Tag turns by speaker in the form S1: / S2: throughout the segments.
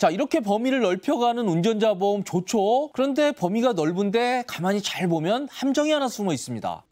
S1: 자, 이렇게 범위를 넓혀가는 운전자 보험 좋죠. 그런데 범위가 넓은데 가만히 잘 보면 함정이 하나 숨어 있습니다.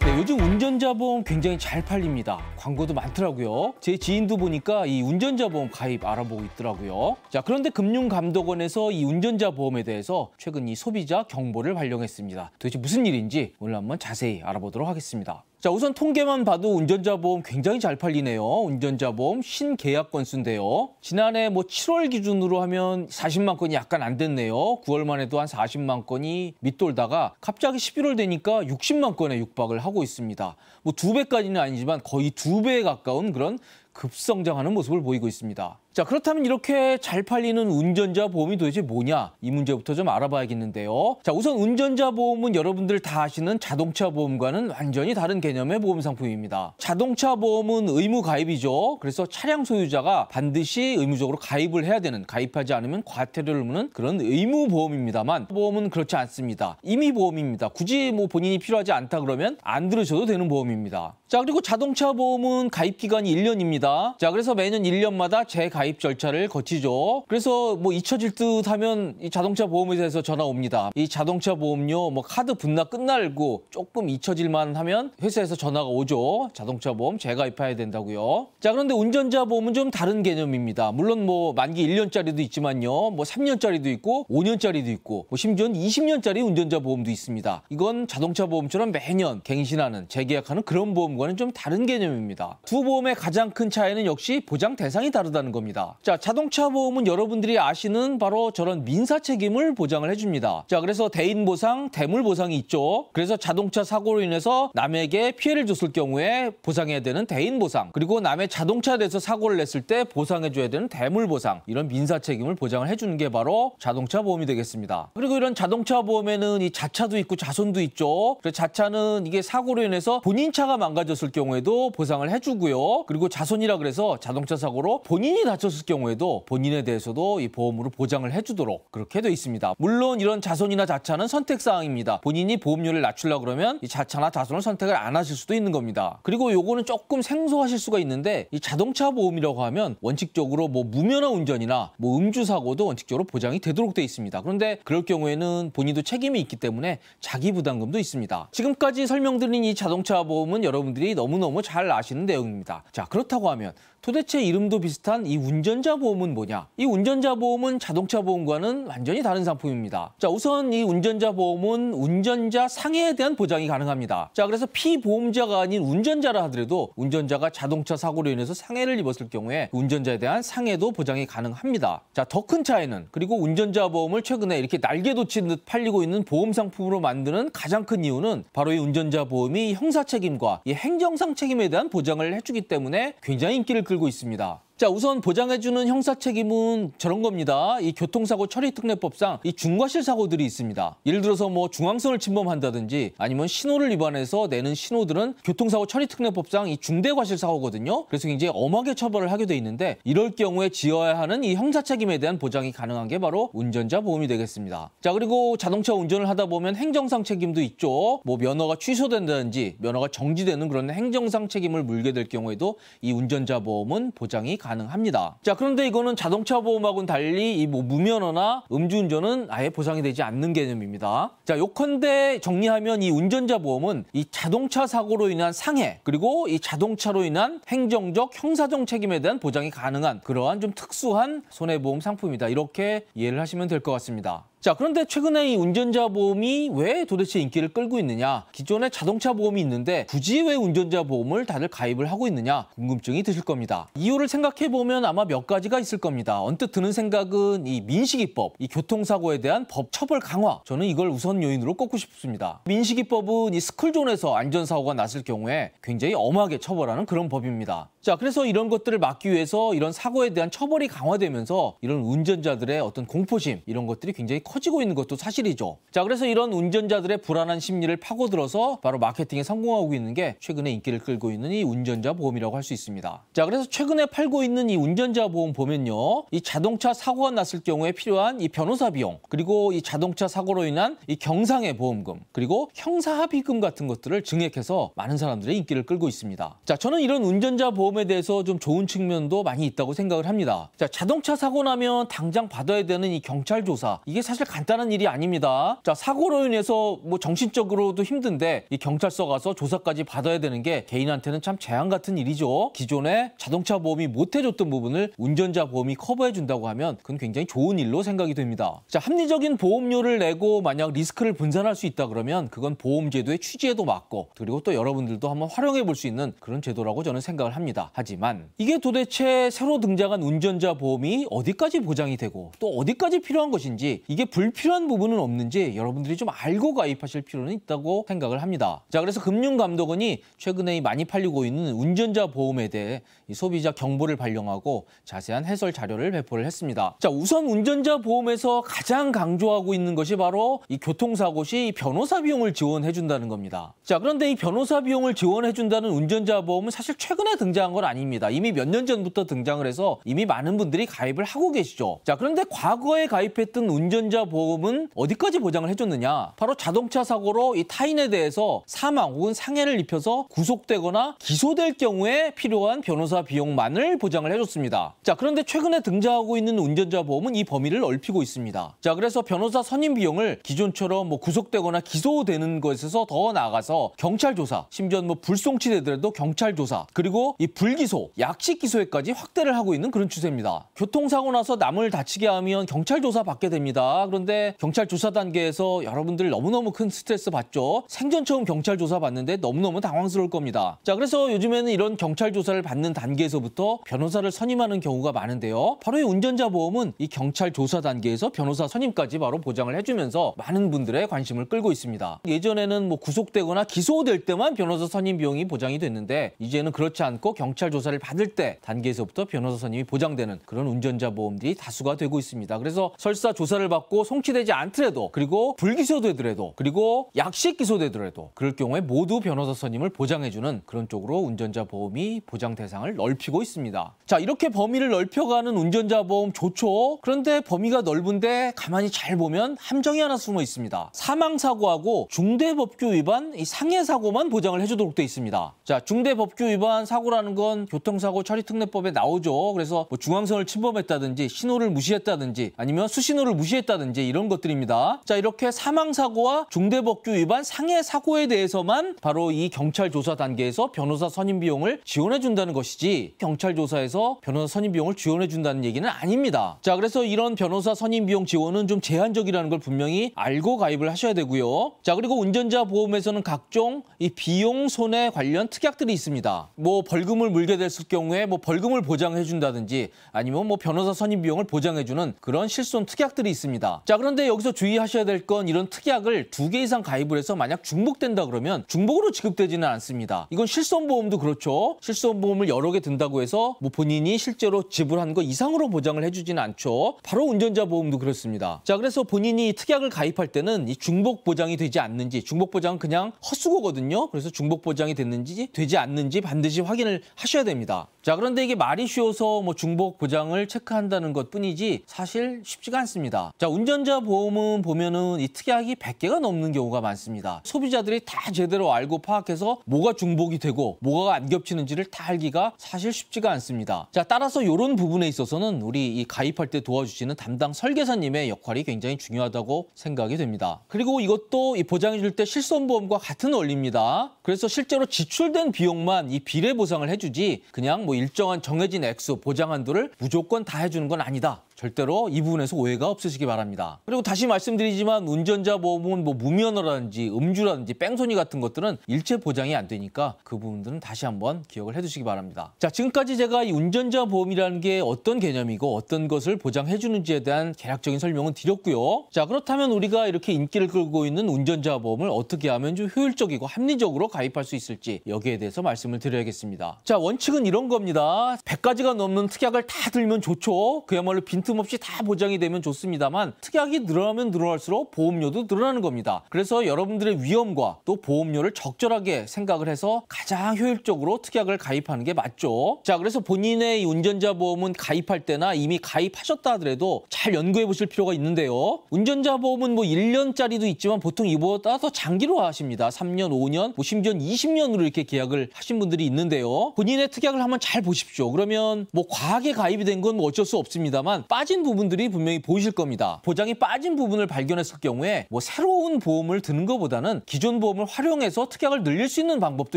S1: 네, 요즘 운전자 보험 굉장히 잘 팔립니다. 광고도 많더라고요. 제 지인도 보니까 이 운전자 보험 가입 알아보고 있더라고요. 자, 그런데 금융감독원에서 이 운전자 보험에 대해서 최근 이 소비자 경보를 발령했습니다. 도대체 무슨 일인지 오늘 한번 자세히 알아보도록 하겠습니다. 자, 우선 통계만 봐도 운전자 보험 굉장히 잘 팔리네요. 운전자 보험 신계약 건수인데요. 지난해 뭐 7월 기준으로 하면 40만 건이 약간 안 됐네요. 9월만 해도 한 40만 건이 밑돌다가 갑자기 11월 되니까 60만 건에 육박을 하고 있습니다. 뭐 두 배까지는 아니지만 거의 두 배에 가까운 그런 급성장하는 모습을 보이고 있습니다. 자, 그렇다면 이렇게 잘 팔리는 운전자 보험이 도대체 뭐냐? 이 문제부터 좀 알아봐야겠는데요. 자, 우선 운전자 보험은 여러분들 다 아시는 자동차 보험과는 완전히 다른 개념의 보험 상품입니다. 자동차 보험은 의무 가입이죠. 그래서 차량 소유자가 반드시 의무적으로 가입을 해야 되는, 가입하지 않으면 과태료를 무는 그런 의무 보험입니다만 보험은 그렇지 않습니다. 임의 보험입니다. 굳이 뭐 본인이 필요하지 않다 그러면 안 들으셔도 되는 보험입니다. 자, 그리고 자동차 보험은 가입 기간이 1년입니다. 자, 그래서 매년 1년마다 재가입 가입 절차를 거치죠. 그래서 뭐 잊혀질 듯 하면 이 자동차 보험회사에서 전화 옵니다. 이 자동차 보험료 뭐 카드 분납 끝날고 조금 잊혀질만 하면 회사에서 전화가 오죠. 자동차 보험 재가입해야 된다고요. 자, 그런데 운전자 보험은 좀 다른 개념입니다. 물론 뭐 만기 1년짜리도 있지만요. 뭐 3년짜리도 있고 5년짜리도 있고 뭐 심지어는 20년짜리 운전자 보험도 있습니다. 이건 자동차 보험처럼 매년 갱신하는 재계약하는 그런 보험과는 좀 다른 개념입니다. 두 보험의 가장 큰 차이는 역시 보장 대상이 다르다는 겁니다. 겁니다. 자, 자동차 보험은 여러분들이 아시는 바로 저런 민사 책임을 보장을 해줍니다. 자, 그래서 대인 보상, 대물 보상이 있죠. 그래서 자동차 사고로 인해서 남에게 피해를 줬을 경우에 보상해야 되는 대인 보상, 그리고 남의 자동차에 대해서 사고를 냈을 때 보상해줘야 되는 대물 보상, 이런 민사 책임을 보장을 해주는 게 바로 자동차 보험이 되겠습니다. 그리고 이런 자동차 보험에는 이 자차도 있고 자손도 있죠. 그래서 자차는 이게 사고로 인해서 본인 차가 망가졌을 경우에도 보상을 해주고요. 그리고 자손이라 그래서 자동차 사고로 본인이 다 다쳤을 경우에도 본인에 대해서도 이 보험으로 보장을 해주도록 그렇게 돼 있습니다. 물론 이런 자손이나 자차는 선택사항입니다. 본인이 보험료를 낮추려 그러면 이 자차나 자손을 선택을 안 하실 수도 있는 겁니다. 그리고 요거는 조금 생소하실 수가 있는데 이 자동차 보험이라고 하면 원칙적으로 뭐 무면허 운전이나 뭐 음주 사고도 원칙적으로 보장이 되도록 돼 있습니다. 그런데 그럴 경우에는 본인도 책임이 있기 때문에 자기 부담금도 있습니다. 지금까지 설명드린 이 자동차 보험은 여러분들이 너무너무 잘 아시는 내용입니다. 자, 그렇다고 하면 도대체 이름도 비슷한 이 운전자 보험은 뭐냐? 이 운전자 보험은 자동차 보험과는 완전히 다른 상품입니다. 자, 우선 이 운전자 보험은 운전자 상해에 대한 보장이 가능합니다. 자, 그래서 피보험자가 아닌 운전자라 하더라도 운전자가 자동차 사고로 인해서 상해를 입었을 경우에 운전자에 대한 상해도 보장이 가능합니다. 자, 더 큰차이는 그리고 운전자 보험을 최근에 이렇게 날개 돋친 듯 팔리고 있는 보험 상품으로 만드는 가장 큰 이유는 바로 이 운전자 보험이 형사 책임과 이 행정상 책임에 대한 보장을 해주기 때문에 굉장히 인기를 끌고 있습니다. 자, 우선 보장해주는 형사 책임은 저런 겁니다. 이 교통사고 처리특례법상 이 중과실 사고들이 있습니다. 예를 들어서 뭐 중앙선을 침범한다든지 아니면 신호를 위반해서 내는 신호들은 교통사고 처리특례법상 이 중대과실 사고거든요. 그래서 굉장히 엄하게 처벌을 하게 돼 있는데 이럴 경우에 지어야 하는 이 형사 책임에 대한 보장이 가능한 게 바로 운전자 보험이 되겠습니다. 자, 그리고 자동차 운전을 하다 보면 행정상 책임도 있죠. 뭐 면허가 취소된다든지 면허가 정지되는 그런 행정상 책임을 물게 될 경우에도 이 운전자 보험은 보장이 가능합니다. 자, 그런데 이거는 자동차 보험하고는 달리 이뭐 무면허나 음주운전은 아예 보상이 되지 않는 개념입니다. 자, 요컨대 정리하면 이 운전자 보험은 이 자동차 사고로 인한 상해 그리고 이 자동차로 인한 행정적 형사적 책임에 대한 보장이 가능한 그러한 좀 특수한 손해보험 상품이다. 이렇게 이해를 하시면 될 것 같습니다. 자, 그런데 최근에 이 운전자 보험이 왜 도대체 인기를 끌고 있느냐? 기존에 자동차 보험이 있는데 굳이 왜 운전자 보험을 다들 가입을 하고 있느냐? 궁금증이 드실 겁니다. 이유를 생각해 보면 아마 몇 가지가 있을 겁니다. 언뜻 드는 생각은 이 민식이법, 이 교통사고에 대한 법 처벌 강화. 저는 이걸 우선 요인으로 꼽고 싶습니다. 민식이법은 이 스쿨존에서 안전사고가 났을 경우에 굉장히 엄하게 처벌하는 그런 법입니다. 자, 그래서 이런 것들을 막기 위해서 이런 사고에 대한 처벌이 강화되면서 이런 운전자들의 어떤 공포심, 이런 것들이 굉장히 커지고 있는 것도 사실이죠. 자, 그래서 이런 운전자들의 불안한 심리를 파고들어서 바로 마케팅에 성공하고 있는 게 최근에 인기를 끌고 있는 이 운전자 보험이라고 할 수 있습니다. 자, 그래서 최근에 팔고 있는 이 운전자 보험 보면요. 이 자동차 사고가 났을 경우에 필요한 이 변호사 비용, 그리고 이 자동차 사고로 인한 이경상의 보험금, 그리고 형사 합의금 같은 것들을 증액해서 많은 사람들의 인기를 끌고 있습니다. 자, 저는 이런 운전자 보험에 대해서 좀 좋은 측면도 많이 있다고 생각을 합니다. 자, 자동차 사고 나면 당장 받아야 되는 이 경찰 조사, 이게 사실 사실 간단한 일이 아닙니다. 자, 사고로 인해서 뭐 정신적으로도 힘든데 이 경찰서 가서 조사까지 받아야 되는 게 개인한테는 참 재앙 같은 일이죠. 기존에 자동차 보험이 못 해줬던 부분을 운전자 보험이 커버해 준다고 하면 그건 굉장히 좋은 일로 생각이 됩니다. 자, 합리적인 보험료를 내고 만약 리스크를 분산할 수 있다 그러면 그건 보험 제도의 취지에도 맞고 그리고 또 여러분들도 한번 활용해 볼 수 있는 그런 제도라고 저는 생각을 합니다. 하지만 이게 도대체 새로 등장한 운전자 보험이 어디까지 보장이 되고 또 어디까지 필요한 것인지 이게 불필요한 부분은 없는지 여러분들이 좀 알고 가입하실 필요는 있다고 생각을 합니다. 자, 그래서 금융감독원이 최근에 많이 팔리고 있는 운전자 보험에 대해 소비자 경보를 발령하고 자세한 해설 자료를 배포를 했습니다. 자, 우선 운전자 보험에서 가장 강조하고 있는 것이 바로 이 교통사고 시 변호사 비용을 지원해 준다는 겁니다. 자, 그런데 이 변호사 비용을 지원해 준다는 운전자 보험은 사실 최근에 등장한 건 아닙니다. 이미 몇 년 전부터 등장을 해서 이미 많은 분들이 가입을 하고 계시죠. 자, 그런데 과거에 가입했던 운전자 보험은 어디까지 보장을 해줬느냐. 바로 자동차 사고로 이 타인에 대해서 사망 혹은 상해를 입혀서 구속되거나 기소될 경우에 필요한 변호사 비용만을 보장을 해줬습니다. 자, 그런데 최근에 등장하고 있는 운전자 보험은 이 범위를 넓히고 있습니다. 자, 그래서 변호사 선임 비용을 기존처럼 뭐 구속되거나 기소되는 것에서 더 나아가서 경찰 조사, 심지어 뭐 불송치되더라도 경찰 조사, 그리고 이 불기소, 약식 기소에까지 확대를 하고 있는 그런 추세입니다. 교통사고 나서 남을 다치게 하면 경찰 조사 받게 됩니다. 그런데 경찰 조사 단계에서 여러분들 너무너무 큰 스트레스 받죠. 생전 처음 경찰 조사 받는데 너무너무 당황스러울 겁니다. 자, 그래서 요즘에는 이런 경찰 조사를 받는 단계에서부터 변호사를 선임하는 경우가 많은데요. 바로 이 운전자 보험은 이 경찰 조사 단계에서 변호사 선임까지 바로 보장을 해주면서 많은 분들의 관심을 끌고 있습니다. 예전에는 뭐 구속되거나 기소될 때만 변호사 선임 비용이 보장이 됐는데 이제는 그렇지 않고 경찰 조사를 받을 때 단계에서부터 변호사 선임이 보장되는 그런 운전자 보험들이 다수가 되고 있습니다. 그래서 설사 조사를 받고 받고 송치되지 않더라도 그리고 불기소되더라도 그리고 약식 기소되더라도 그럴 경우에 모두 변호사 선임을 보장해주는 그런 쪽으로 운전자 보험이 보장 대상을 넓히고 있습니다. 자 이렇게 범위를 넓혀가는 운전자 보험 좋죠. 그런데 범위가 넓은데 가만히 잘 보면 함정이 하나 숨어 있습니다. 사망 사고하고 중대 법규 위반 상해 사고만 보장을 해주도록 돼 있습니다. 자 중대 법규 위반 사고라는 건 교통사고 처리특례법에 나오죠. 그래서 뭐 중앙선을 침범했다든지 신호를 무시했다든지 아니면 수신호를 무시했다든지 한다든지 뭐 이런 것들입니다. 자 이렇게 사망사고와 중대법규 위반 상해 사고에 대해서만 바로 이 경찰 조사 단계에서 변호사 선임 비용을 지원해 준다는 것이지 경찰 조사에서 변호사 선임 비용을 지원해 준다는 얘기는 아닙니다. 자 그래서 이런 변호사 선임 비용 지원은 좀 제한적이라는 걸 분명히 알고 가입을 하셔야 되고요. 자 그리고 운전자 보험에서는 각종 이 비용 손해 관련 특약들이 있습니다. 뭐 벌금을 물게 됐을 경우에 뭐 벌금을 보장해 준다든지 아니면 뭐 변호사 선임 비용을 보장해 주는 그런 실손 특약들이 있습니다. 자 그런데 여기서 주의하셔야 될 건 이런 특약을 두 개 이상 가입을 해서 만약 중복된다 그러면 중복으로 지급되지는 않습니다. 이건 실손보험도 그렇죠. 실손보험을 여러 개 든다고 해서 뭐 본인이 실제로 지불한 거 이상으로 보장을 해주지는 않죠. 바로 운전자 보험도 그렇습니다. 자 그래서 본인이 특약을 가입할 때는 이 중복 보장이 되지 않는지 중복 보장은 그냥 헛수고거든요. 그래서 중복 보장이 됐는지 되지 않는지 반드시 확인을 하셔야 됩니다. 자 그런데 이게 말이 쉬워서 뭐 중복 보장을 체크한다는 것뿐이지 사실 쉽지가 않습니다. 자 운. 운전자 보험은 보면은 이 특약이 100개가 넘는 경우가 많습니다. 소비자들이 다 제대로 알고 파악해서 뭐가 중복이 되고 뭐가 안 겹치는지를 다 알기가 사실 쉽지가 않습니다. 자, 따라서 이런 부분에 있어서는 우리 이 가입할 때 도와주시는 담당 설계사님의 역할이 굉장히 중요하다고 생각이 됩니다. 그리고 이것도 이 보장해 줄 때 실손보험과 같은 원리입니다. 그래서 실제로 지출된 비용만 이 비례 보상을 해주지 그냥 뭐 일정한 정해진 액수 보장 한도를 무조건 다 해주는 건 아니다. 절대로 이 부분에서 오해가 없으시기 바랍니다. 그리고 다시 말씀드리지만 운전자 보험은 뭐 무면허라든지 음주라든지 뺑소니 같은 것들은 일체 보장이 안 되니까 그 부분들은 다시 한번 기억을 해두시기 바랍니다. 자 지금까지 제가 이 운전자 보험이라는 게 어떤 개념이고 어떤 것을 보장해 주는지에 대한 개략적인 설명은 드렸고요. 자 그렇다면 우리가 이렇게 인기를 끌고 있는 운전자 보험을 어떻게 하면 좀 효율적이고 합리적으로 가입할 수 있을지 여기에 대해서 말씀을 드려야겠습니다. 자 원칙은 이런 겁니다. 100가지가 넘는 특약을 다 들면 좋죠. 그야말로 빈틈 틈없이 다 보장이 되면 좋습니다만 특약이 늘어나면 늘어날수록 보험료도 늘어나는 겁니다. 그래서 여러분들의 위험과 또 보험료를 적절하게 생각을 해서 가장 효율적으로 특약을 가입하는 게 맞죠. 자, 그래서 본인의 운전자 보험은 가입할 때나 이미 가입하셨다 하더라도 잘 연구해 보실 필요가 있는데요. 운전자 보험은 뭐 1년짜리도 있지만 보통 이보다 더 장기로 하십니다. 3년, 5년, 뭐 심지어 20년으로 이렇게 계약을 하신 분들이 있는데요. 본인의 특약을 한번 잘 보십시오. 그러면 뭐 과하게 가입이 된건뭐 어쩔 수 없습니다만 빠진 부분들이 분명히 보이실 겁니다. 보장이 빠진 부분을 발견했을 경우에 뭐 새로운 보험을 드는 것보다는 기존 보험을 활용해서 특약을 늘릴 수 있는 방법도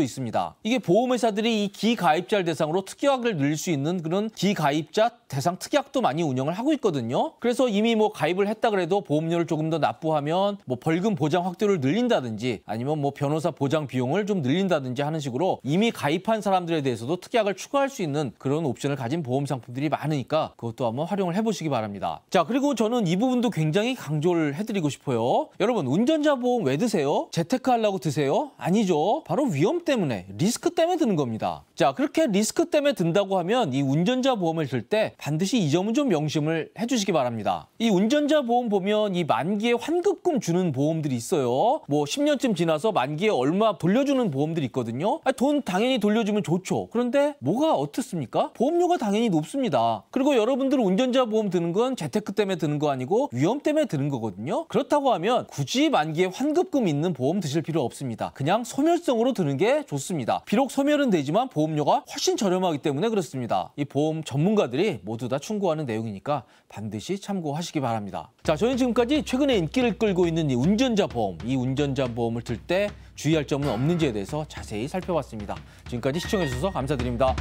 S1: 있습니다. 이게 보험회사들이 이 기가입자를 대상으로 특약을 늘릴 수 있는 그런 기가입자 대상 특약도 많이 운영을 하고 있거든요. 그래서 이미 뭐 가입을 했다 그래도 보험료를 조금 더 납부하면 뭐 벌금 보장 확대를 늘린다든지 아니면 뭐 변호사 보장 비용을 좀 늘린다든지 하는 식으로 이미 가입한 사람들에 대해서도 특약을 추가할 수 있는 그런 옵션을 가진 보험 상품들이 많으니까 그것도 한번 활용을 해보 해보시기 바랍니다. 자, 그리고 저는 이 부분도 굉장히 강조를 해드리고 싶어요. 여러분, 운전자 보험 왜 드세요? 재테크 하려고 드세요? 아니죠. 바로 위험 때문에, 리스크 때문에 드는 겁니다. 자, 그렇게 리스크 때문에 든다고 하면 이 운전자 보험을 들 때 반드시 이 점은 좀 명심을 해주시기 바랍니다. 이 운전자 보험 보면 이 만기에 환급금 주는 보험들이 있어요. 뭐 10년쯤 지나서 만기에 얼마 돌려주는 보험들이 있거든요. 아, 돈 당연히 돌려주면 좋죠. 그런데 뭐가 어떻습니까? 보험료가 당연히 높습니다. 그리고 여러분들 운전자 보험 보험 드는 건 재테크 때문에 드는 거 아니고 위험 때문에 드는 거거든요. 그렇다고 하면 굳이 만기에 환급금 있는 보험 드실 필요 없습니다. 그냥 소멸성으로 드는 게 좋습니다. 비록 소멸은 되지만 보험료가 훨씬 저렴하기 때문에 그렇습니다. 이 보험 전문가들이 모두 다 충고하는 내용이니까 반드시 참고하시기 바랍니다. 자, 저희는 지금까지 최근에 인기를 끌고 있는 이 운전자 보험, 이 운전자 보험을 들 때 주의할 점은 없는지에 대해서 자세히 살펴봤습니다. 지금까지 시청해주셔서 감사드립니다.